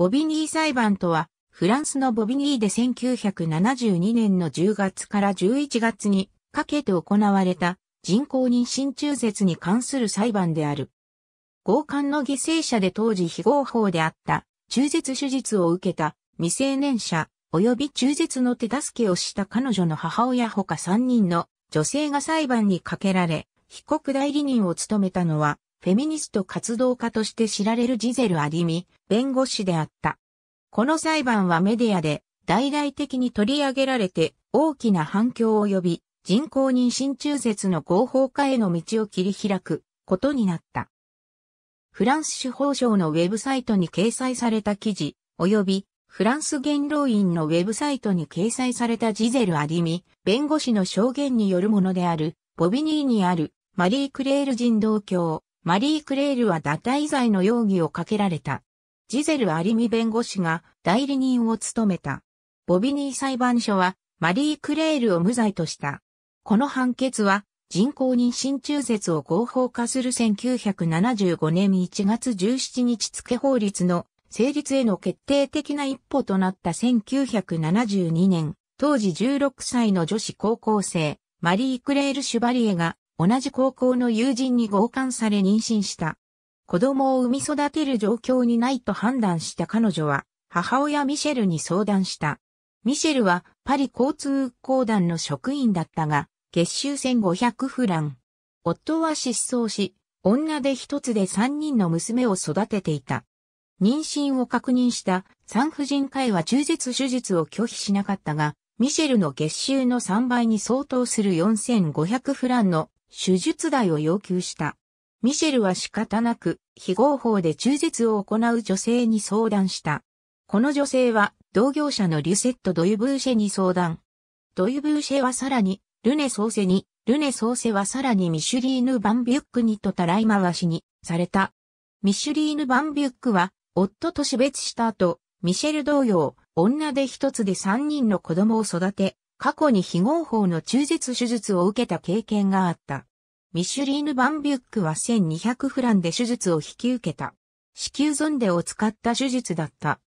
ボビニー裁判とは、フランスのボビニーで1972年の10月から11月にかけて行われた人工妊娠中絶に関する裁判である。強姦の犠牲者で当時非合法であった中絶手術を受けた未成年者及び中絶の手助けをした彼女の母親他3人の女性が裁判にかけられ、被告代理人を務めたのはフェミニスト活動家として知られるジゼル・アディミ、弁護士であった。この裁判はメディアで大々的に取り上げられて大きな反響を呼び、人工妊娠中絶の合法化への道を切り開くことになった。フランス司法省のウェブサイトに掲載された記事、及びフランス元老院のウェブサイトに掲載されたジゼル・アディミ、弁護士の証言によるものである、ボビニーにあるマリー・クレール人道教マリー・クレールは堕胎罪の容疑をかけられた。ジゼル・アリミ弁護士が代理人を務めた。ボビニー裁判所はマリー・クレールを無罪とした。この判決は人工妊娠中絶を合法化する1975年1月17日付法律の成立への決定的な一歩となった1972年、当時16歳の女子高校生、マリー・クレール・シュバリエが同じ高校の友人に強姦され妊娠した。子供を産み育てる状況にないと判断した彼女は、母親ミシェルに相談した。ミシェルはパリ交通公団の職員だったが、月収1500フラン。夫は失踪し、女で一つで三人の娘を育てていた。妊娠を確認した産婦人科医は中絶手術を拒否しなかったが、ミシェルの月収の3倍に相当する4500フランの手術代を要求した。ミシェルは仕方なく、非合法で中絶を行う女性に相談した。この女性は、同業者のリュセット・ドユブーシェに相談。ドユブーシェはさらに、ルネ・ソーセに、ルネ・ソーセはさらにミシュリーヌ・バンビュックにとたらい回しに、された。ミシュリーヌ・バンビュックは、夫と死別した後、ミシェル同様、女で一つで三人の子供を育て、過去に非合法の中絶手術を受けた経験があった。ミシュリーヌ・バンビュックは1200フランで手術を引き受けた。子宮ゾンデを使った手術だった。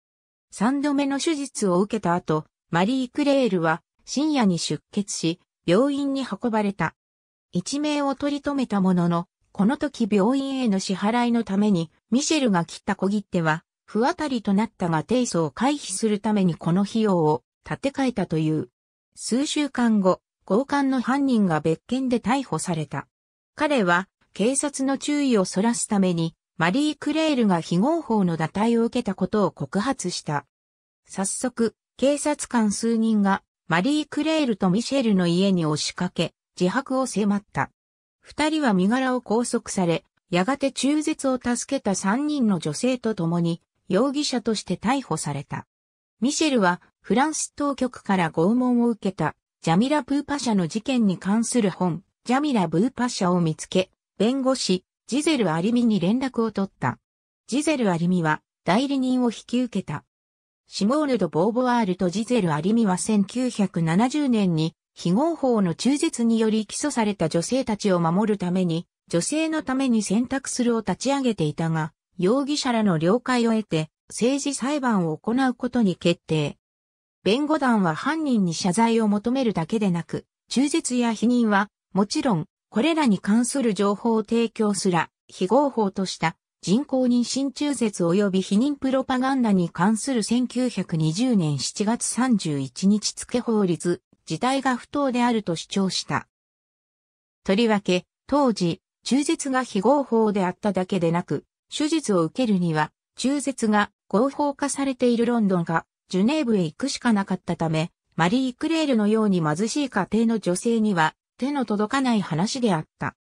三度目の手術を受けた後、マリー・クレールは深夜に出血し、病院に運ばれた。一命を取り留めたものの、この時病院への支払いのために、ミシェルが切った小切手は、不当たりとなったが提訴を回避するためにこの費用を立て替えたという。数週間後、強姦の犯人が別件で逮捕された。彼は、警察の注意をそらすために、マリー・クレールが非合法の打退を受けたことを告発した。早速、警察官数人が、マリー・クレールとミシェルの家に押しかけ、自白を迫った。二人は身柄を拘束され、やがて中絶を助けた三人の女性と共に、容疑者として逮捕された。ミシェルはフランス当局から拷問を受けた、ジャミラ・ブーパ社の事件に関する本、ジャミラ・ブーパ社を見つけ、弁護士、ジゼル・アリミに連絡を取った。ジゼル・アリミは、代理人を引き受けた。シモール・ド・ボーヴォワールとジゼル・アリミは1970年に、非合法の中絶により起訴された女性たちを守るために、女性のために選択するを立ち上げていたが、容疑者らの了解を得て、政治裁判を行うことに決定。弁護団は犯人に謝罪を求めるだけでなく、中絶や否認は、もちろん、これらに関する情報を提供すら、非合法とした人工妊娠中絶及び否認プロパガンダに関する1920年7月31日付法律、自体が不当であると主張した。とりわけ、当時、中絶が非合法であっただけでなく、手術を受けるには、中絶が合法化されているロンドンがジュネーブへ行くしかなかったため、マリー・クレールのように貧しい家庭の女性には手の届かない話であった。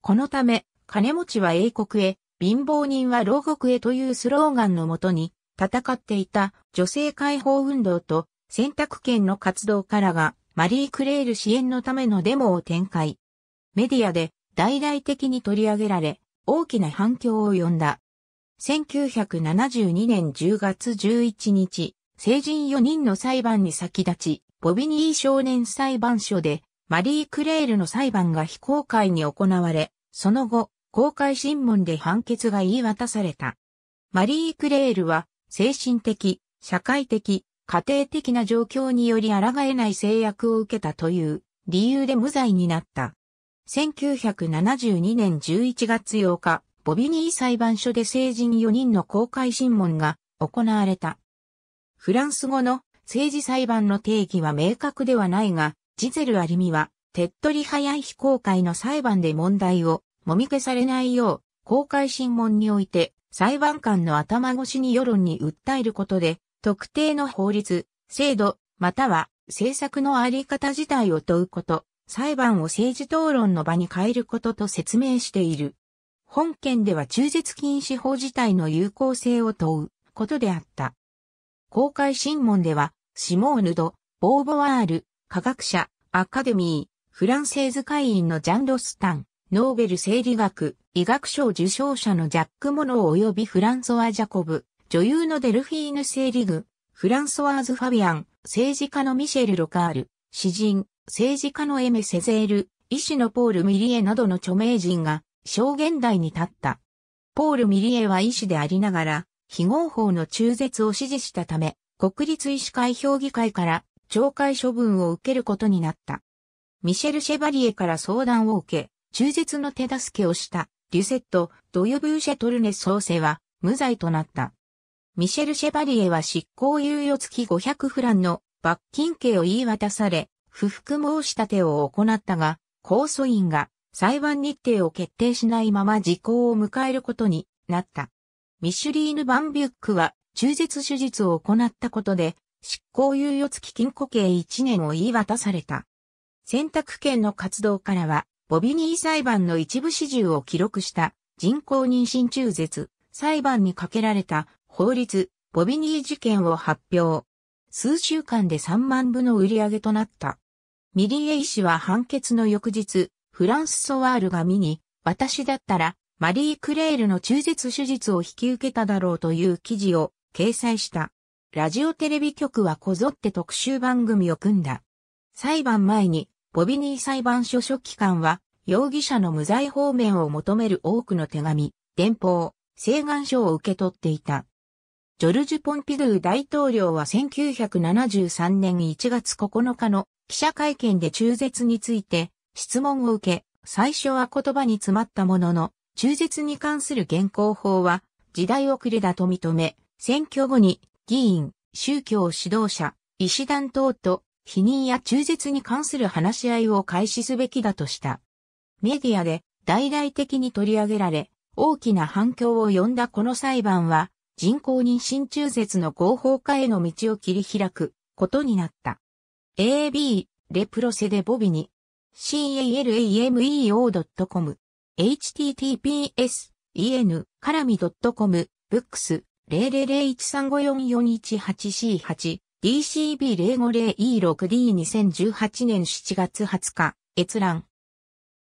このため、金持ちは英国へ、貧乏人は牢獄へというスローガンのもとに、戦っていた女性解放運動と選択権の活動からが、マリー・クレール支援のためのデモを展開。メディアで大々的に取り上げられ、大きな反響を呼んだ。1972年10月11日、成人4人の裁判に先立ち、ボビニー少年裁判所で、マリー・クレールの裁判が非公開に行われ、その後、公開審問で判決が言い渡された。マリー・クレールは、精神的、社会的、家庭的な状況により抗えない制約を受けたという理由で無罪になった。1972年11月8日、ボビニー裁判所で成人4人の公開審問が行われた。フランス語の政治裁判の定義は明確ではないが、ジゼル・アリミは、手っ取り早い非公開の裁判で問題を、もみ消されないよう、公開審問において、裁判官の頭越しに世論に訴えることで、特定の法律、制度、または政策のあり方自体を問うこと、裁判を政治討論の場に変えることと説明している。本件では中絶禁止法自体の有効性を問うことであった。公開審問では、シモーヌ・ド・ボーボワール、科学者、アカデミー、フランセーズ会員のジャン・ロスタン、ノーベル生理学、医学賞受賞者のジャック・モノー及びフランソワ・ジャコブ、女優のデルフィーヌ・セーリグ、フランソワーズ・ファビアン、政治家のミシェル・ロカール、詩人、政治家のエメ・セゼール、医師のポール・ミリエなどの著名人が、証言台に立った。ポール・ミリエは医師でありながら、非合法の中絶を指示したため、国立医師会評議会から懲戒処分を受けることになった。ミシェル・シェバリエから相談を受け、中絶の手助けをしたデュセット・ドユブーシェ・トルネス世は無罪となった。ミシェル・シェバリエは執行猶予付き500フランの罰金刑を言い渡され、不服申し立てを行ったが、控訴員が裁判日程を決定しないまま時効を迎えることになった。ミシュリーヌ・バンビュックは中絶手術を行ったことで執行猶予付き禁錮刑1年を言い渡された。選択権の活動からは、ボビニー裁判の一部始終を記録した人工妊娠中絶裁判にかけられた法律ボビニー事件を発表。数週間で3万部の売り上げとなった。ミリエイ氏は判決の翌日、フランス・ソワールが見に、私だったらマリー・クレールの中絶手術を引き受けただろうという記事を掲載した。ラジオテレビ局はこぞって特集番組を組んだ。裁判前に、ボビニー裁判所書記官は、容疑者の無罪方面を求める多くの手紙、電報、請願書を受け取っていた。ジョルジュ・ポンピドゥ大統領は1973年1月9日の記者会見で中絶について質問を受け、最初は言葉に詰まったものの、中絶に関する現行法は、時代遅れだと認め、選挙後に議員、宗教指導者、医師団等と否認や中絶に関する話し合いを開始すべきだとした。メディアで大々的に取り上げられ、大きな反響を呼んだこの裁判は、人工妊娠中絶の合法化への道を切り開くことになった。AB、レプロセデボビニ、calameo.com https, en, からみ .com、books、0001354418C8、DCB050E6D2018 年7月20日、閲覧。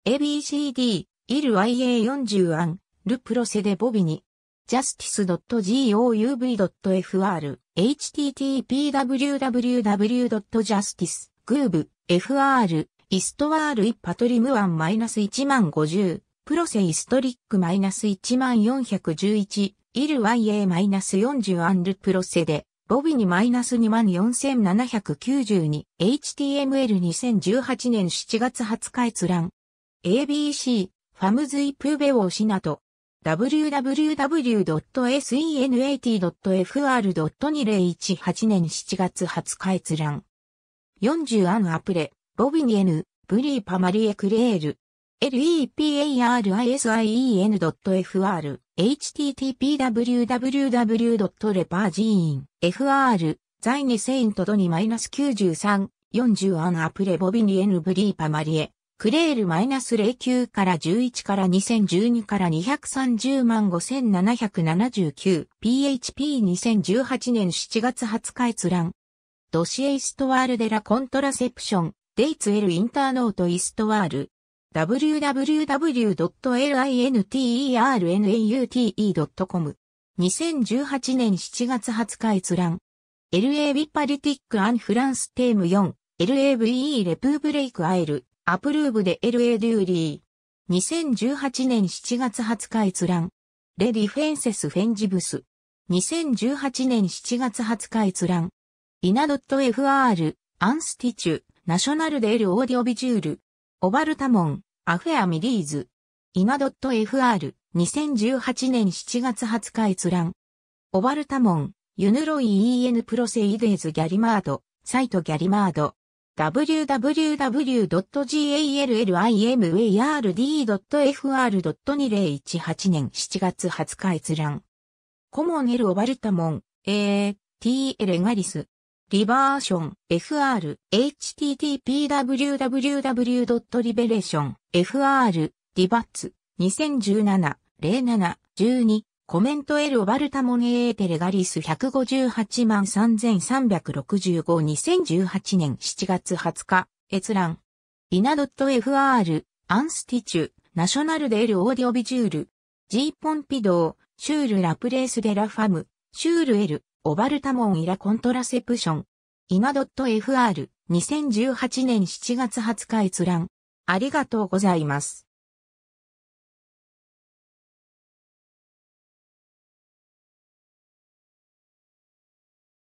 ABCD、イル IA40 案、ルプロセデボビニ。justice.gouv.fr http://www.justice.gouv.fr イストワールイパトリムワン -1 0 5 0プロセイストリック -1411、イル YA-40 アンルプロセで、ボビに -24792、HTML2018 年7月20日閲覧。ABC、ファムズイプーベオーシナと、www.senat.fr.2018 年7月20日閲覧。40アンアプレ、ボビニエヌ、ブリーパマリエクレール。leparisien.fr http://www.lepagein.fr 在にセイントドにマイナス93、40アンアプレボビニエヌブリーパマリエ、クレールマイナス09から11から2012から230万5779、PHP2018 年7月20日閲覧。ドシエイストワールデラコントラセプション、デイツエルインターノートイストワール。www.linternaute.com 2018年7月20日閲覧 LAB パリティックアンフランステーム4 LAVE レプーブレイクアイルアプルーブで LA デューリー2018年7月20日閲覧レディフェンセスフェンジブス2018年7月20日閲覧イナドット .fr アンスティチュナショナルデールオーディオビジュールオバルタモン、アフェアミリーズ。今 .fr、2018年7月20日閲覧。オバルタモン、ユヌロイ EN プロセイデーズギャリマード、サイトギャリマード。www.gallimard.fr.2018 年7月20日閲覧。コモンエル・オバルタモン、A、T・ エレガリス。リバーション FR http://www.liberation.fr リバッツ2017-07-12コメントエル・オバルタモネエーテレガリス158万33652018年7月20日閲覧イナドット .fr アンスティチュナショナルデル・オーディオビジュールジーポンピドーシュール・ラプレース・デ・ラ・ファムシュール・エルオバルタモンイラコントラセプション。イナドット .fr2018 年7月20日閲覧。ありがとうございます。